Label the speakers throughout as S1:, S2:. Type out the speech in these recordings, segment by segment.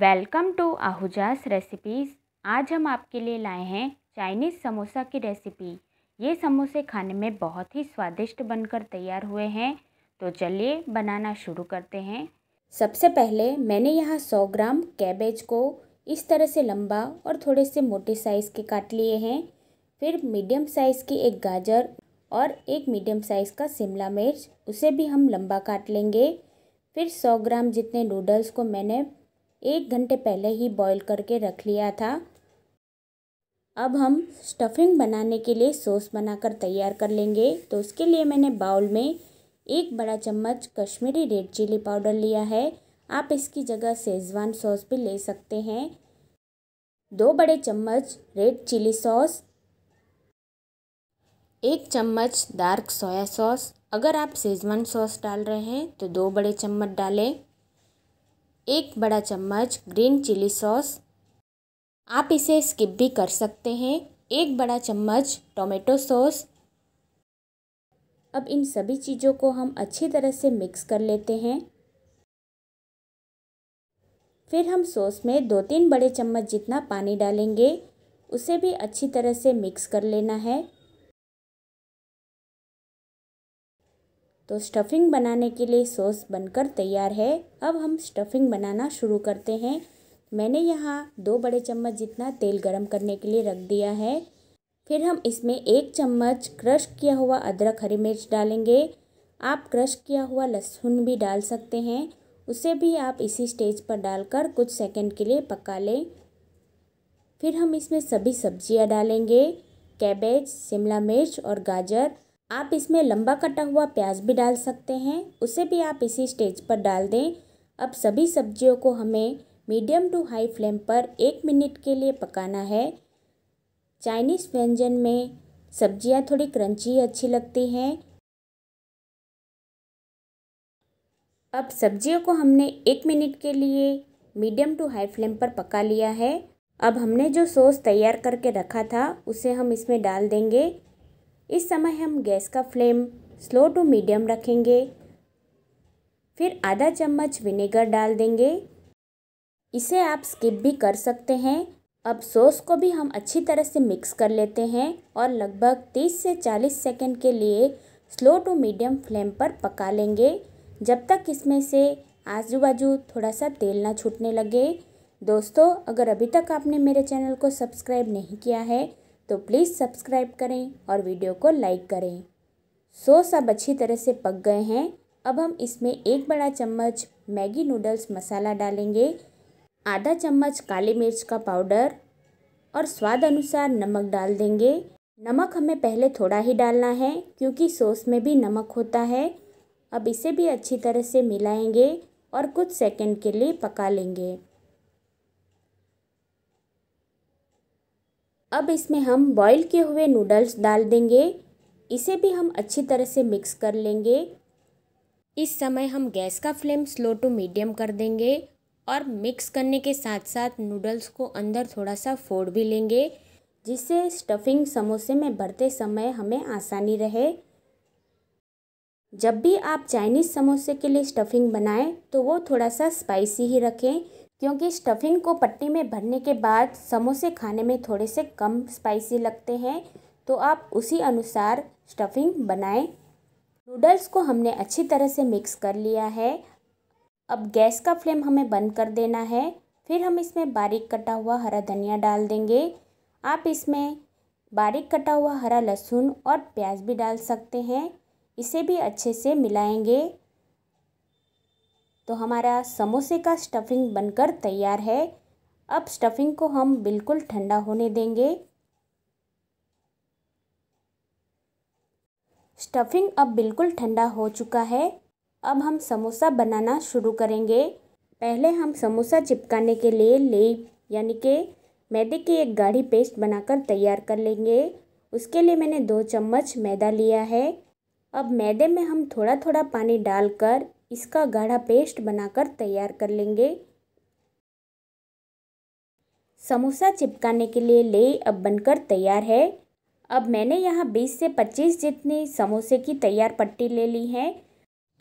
S1: welcome to आहूजास recipes आज हम आपके लिए लाए हैं चाइनीज़ समोसा की रेसिपी ये समोसे खाने में बहुत ही स्वादिष्ट बनकर तैयार हुए हैं तो चलिए बनाना शुरू करते हैं सबसे पहले मैंने यहाँ 100 ग्राम कैबेज को इस तरह से लंबा और थोड़े से मोटे साइज़ के काट लिए हैं फिर मीडियम साइज़ की एक गाजर और एक मीडियम साइज़ का शिमला मिर्च उसे भी हम लंबा काट लेंगे फिर 100 ग्राम जितने नूडल्स को मैंने एक घंटे पहले ही बॉईल करके रख लिया था अब हम स्टफिंग बनाने के लिए सॉस बनाकर तैयार कर लेंगे तो उसके लिए मैंने बाउल में एक बड़ा चम्मच कश्मीरी रेड चिली पाउडर लिया है आप इसकी जगह सेजवान सॉस भी ले सकते हैं दो बड़े चम्मच रेड चिली सॉस एक चम्मच डार्क सोया सॉस अगर आप सेजवान सॉस डाल रहे हैं तो दो बड़े चम्मच डालें एक बड़ा चम्मच ग्रीन चिली सॉस आप इसे स्किप भी कर सकते हैं एक बड़ा चम्मच टोमेटो सॉस अब इन सभी चीज़ों को हम अच्छी तरह से मिक्स कर लेते हैं फिर हम सॉस में दो तीन बड़े चम्मच जितना पानी डालेंगे उसे भी अच्छी तरह से मिक्स कर लेना है तो स्टफिंग बनाने के लिए सॉस बनकर तैयार है अब हम स्टफिंग बनाना शुरू करते हैं मैंने यहाँ दो बड़े चम्मच जितना तेल गरम करने के लिए रख दिया है फिर हम इसमें एक चम्मच क्रश किया हुआ अदरक हरी मिर्च डालेंगे आप क्रश किया हुआ लहसुन भी डाल सकते हैं उसे भी आप इसी स्टेज पर डालकर कुछ सेकंड के लिए पका लें फिर हम इसमें सभी सब्जियां डालेंगे कैबेज शिमला मिर्च और गाजर आप इसमें लंबा कटा हुआ प्याज भी डाल सकते हैं उसे भी आप इसी स्टेज पर डाल दें अब सभी सब्जियों को हमें मीडियम टू हाई फ्लेम पर एक मिनट के लिए पकाना है चाइनीज़ व्यंजन में सब्जियां थोड़ी क्रंची अच्छी लगती हैं अब सब्जियों को हमने एक मिनट के लिए मीडियम टू हाई फ्लेम पर पका लिया है अब हमने जो सॉस तैयार करके रखा था उसे हम इसमें डाल देंगे इस समय हम गैस का फ्लेम स्लो टू मीडियम रखेंगे फिर आधा चम्मच विनेगर डाल देंगे इसे आप स्किप भी कर सकते हैं अब सॉस को भी हम अच्छी तरह से मिक्स कर लेते हैं और लगभग 30 से 40 सेकंड के लिए स्लो टू मीडियम फ्लेम पर पका लेंगे जब तक इसमें से आजू बाजू थोड़ा सा तेल ना छूटने लगे दोस्तों अगर अभी तक आपने मेरे चैनल को सब्सक्राइब नहीं किया है तो प्लीज़ सब्सक्राइब करें और वीडियो को लाइक करें सो सब अच्छी तरह से पक गए हैं अब हम इसमें एक बड़ा चम्मच मैगी नूडल्स मसाला डालेंगे आधा चम्मच काली मिर्च का पाउडर और स्वाद अनुसार नमक डाल देंगे नमक हमें पहले थोड़ा ही डालना है क्योंकि सॉस में भी नमक होता है अब इसे भी अच्छी तरह से मिलाएंगे और कुछ सेकंड के लिए पका लेंगे अब इसमें हम बॉईल किए हुए नूडल्स डाल देंगे इसे भी हम अच्छी तरह से मिक्स कर लेंगे इस समय हम गैस का फ्लेम स्लो टू मीडियम कर देंगे और मिक्स करने के साथ साथ नूडल्स को अंदर थोड़ा सा फोड़ भी लेंगे जिससे स्टफिंग समोसे में भरते समय हमें आसानी रहे जब भी आप चाइनीज़ समोसे के लिए स्टफिंग बनाएं तो वो थोड़ा सा स्पाइसी ही रखें क्योंकि स्टफिंग को पट्टी में भरने के बाद समोसे खाने में थोड़े से कम स्पाइसी लगते हैं तो आप उसी अनुसार स्टफिंग बनाएं नूडल्स को हमने अच्छी तरह से मिक्स कर लिया है अब गैस का फ्लेम हमें बंद कर देना है फिर हम इसमें बारीक कटा हुआ हरा धनिया डाल देंगे आप इसमें बारीक कटा हुआ हरा लहसुन और प्याज भी डाल सकते हैं इसे भी अच्छे से मिलाएंगे तो हमारा समोसे का स्टफिंग बनकर तैयार है अब स्टफिंग को हम बिल्कुल ठंडा होने देंगे स्टफिंग अब बिल्कुल ठंडा हो चुका है अब हम समोसा बनाना शुरू करेंगे पहले हम समोसा चिपकाने के लिए लेप यानी कि मैदे की एक गाढ़ी पेस्ट बनाकर तैयार कर लेंगे उसके लिए मैंने दो चम्मच मैदा लिया है अब मैदे में हम थोड़ा थोड़ा पानी डालकर इसका गाढ़ा पेस्ट बनाकर तैयार कर लेंगे समोसा चिपकाने के लिए ले अब बनकर तैयार है अब मैंने यहाँ 20 से 25 जितनी समोसे की तैयार पट्टी ले ली है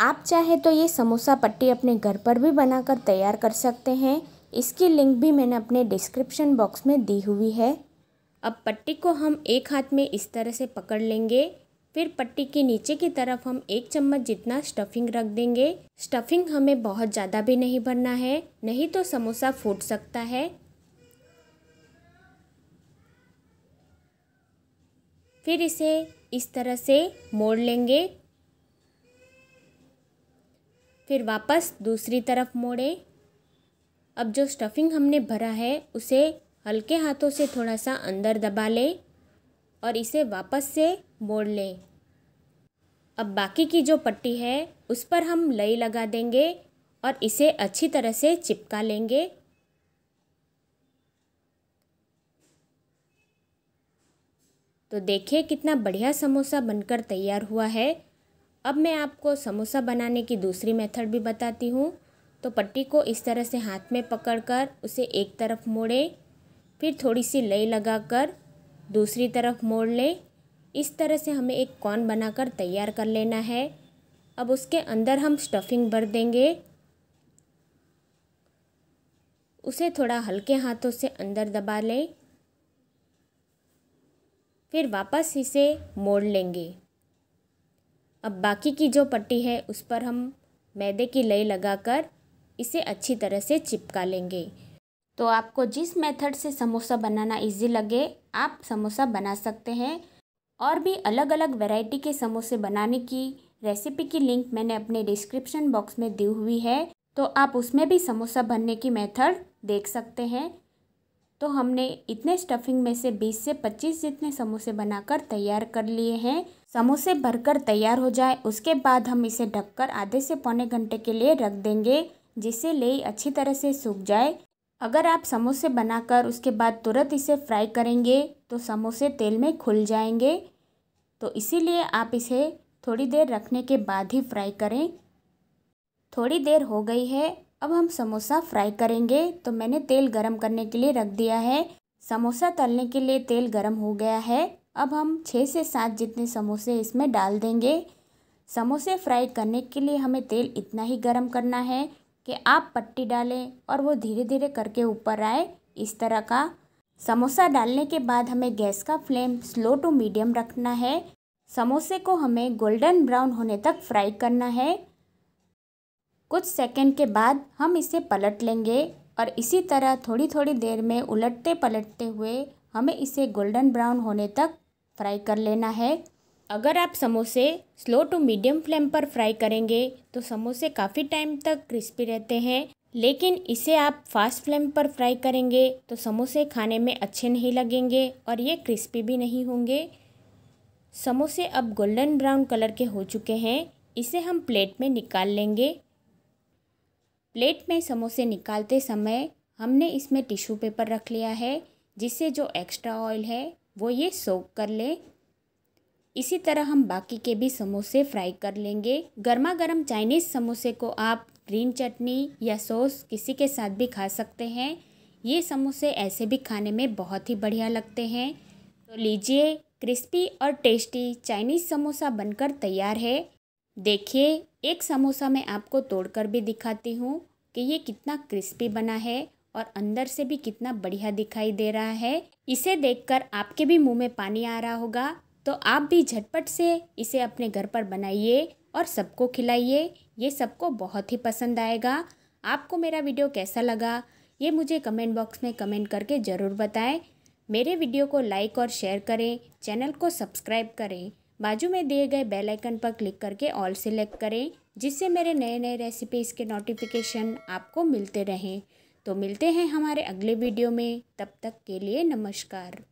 S1: आप चाहे तो ये समोसा पट्टी अपने घर पर भी बनाकर तैयार कर सकते हैं इसकी लिंक भी मैंने अपने डिस्क्रिप्शन बॉक्स में दी हुई है अब पट्टी को हम एक हाथ में इस तरह से पकड़ लेंगे फिर पट्टी के नीचे की तरफ हम एक चम्मच जितना स्टफिंग रख देंगे स्टफिंग हमें बहुत ज़्यादा भी नहीं भरना है नहीं तो समोसा फूट सकता है फिर इसे इस तरह से मोड़ लेंगे फिर वापस दूसरी तरफ मोड़ें अब जो स्टफिंग हमने भरा है उसे हल्के हाथों से थोड़ा सा अंदर दबा लें और इसे वापस से मोड़ लें अब बाकी की जो पट्टी है उस पर हम लई लगा देंगे और इसे अच्छी तरह से चिपका लेंगे तो देखिए कितना बढ़िया समोसा बनकर तैयार हुआ है अब मैं आपको समोसा बनाने की दूसरी मेथड भी बताती हूँ तो पट्टी को इस तरह से हाथ में पकड़कर उसे एक तरफ मोड़ें फिर थोड़ी सी लई लगाकर दूसरी तरफ मोड़ लें इस तरह से हमें एक कॉन बनाकर तैयार कर लेना है अब उसके अंदर हम स्टफिंग भर देंगे उसे थोड़ा हल्के हाथों से अंदर दबा लें फिर वापस इसे मोड़ लेंगे अब बाकी की जो पट्टी है उस पर हम मैदे की लई लगाकर इसे अच्छी तरह से चिपका लेंगे तो आपको जिस मेथड से समोसा बनाना इजी लगे आप समोसा बना सकते हैं और भी अलग अलग वैरायटी के समोसे बनाने की रेसिपी की लिंक मैंने अपने डिस्क्रिप्शन बॉक्स में दी हुई है तो आप उसमें भी समोसा भरने की मेथड देख सकते हैं तो हमने इतने स्टफिंग में से 20 से 25 जितने समोसे बनाकर तैयार कर लिए हैं समोसे भरकर तैयार हो जाए उसके बाद हम इसे ढककर आधे से पौने घंटे के लिए रख देंगे जिससे ले अच्छी तरह से सूख जाए अगर आप समोसे बनाकर उसके बाद तुरंत इसे फ्राई करेंगे तो समोसे तेल में खुल जाएंगे तो इसीलिए आप इसे थोड़ी देर रखने के बाद ही फ्राई करें थोड़ी देर हो गई है अब हम समोसा फ्राई करेंगे तो मैंने तेल गरम करने के लिए रख दिया है समोसा तलने के लिए तेल गरम हो गया है अब हम छः से सात जितने समोसे इसमें डाल देंगे समोसे फ्राई करने के लिए हमें तेल इतना ही गरम करना है कि आप पट्टी डालें और वो धीरे धीरे करके ऊपर आए इस तरह का समोसा डालने के बाद हमें गैस का फ्लेम स्लो टू मीडियम रखना है समोसे को हमें गोल्डन ब्राउन होने तक फ्राई करना है कुछ सेकंड के बाद हम इसे पलट लेंगे और इसी तरह थोड़ी थोड़ी देर में उलटते पलटते हुए हमें इसे गोल्डन ब्राउन होने तक फ्राई कर लेना है अगर आप समोसे स्लो टू मीडियम फ्लेम पर फ्राई करेंगे तो समोसे काफ़ी टाइम तक क्रिस्पी रहते हैं लेकिन इसे आप फास्ट फ्लेम पर फ्राई करेंगे तो समोसे खाने में अच्छे नहीं लगेंगे और ये क्रिस्पी भी नहीं होंगे समोसे अब गोल्डन ब्राउन कलर के हो चुके हैं इसे हम प्लेट में निकाल लेंगे प्लेट में समोसे निकालते समय हमने इसमें टिश्यू पेपर रख लिया है जिससे जो एक्स्ट्रा ऑयल है वो ये सोक कर ले इसी तरह हम बाकी के भी समोसे फ्राई कर लेंगे गर्मा गर्म चाइनीज़ समोसे को आप ग्रीन चटनी या सॉस किसी के साथ भी खा सकते हैं ये समोसे ऐसे भी खाने में बहुत ही बढ़िया लगते हैं तो लीजिए क्रिस्पी और टेस्टी चाइनीज़ समोसा बनकर तैयार है देखिए एक समोसा मैं आपको तोड़कर भी दिखाती हूँ कि ये कितना क्रिस्पी बना है और अंदर से भी कितना बढ़िया दिखाई दे रहा है इसे देखकर आपके भी मुंह में पानी आ रहा होगा तो आप भी झटपट से इसे अपने घर पर बनाइए और सबको खिलाइए ये सबको बहुत ही पसंद आएगा आपको मेरा वीडियो कैसा लगा ये मुझे कमेंट बॉक्स में कमेंट करके ज़रूर बताएं मेरे वीडियो को लाइक और शेयर करें चैनल को सब्सक्राइब करें बाजू में दिए गए बेल आइकन पर क्लिक करके ऑल सेलेक्ट करें जिससे मेरे नए नए रेसिपीज़ के नोटिफिकेशन आपको मिलते रहें तो मिलते हैं हमारे अगले वीडियो में तब तक के लिए नमस्कार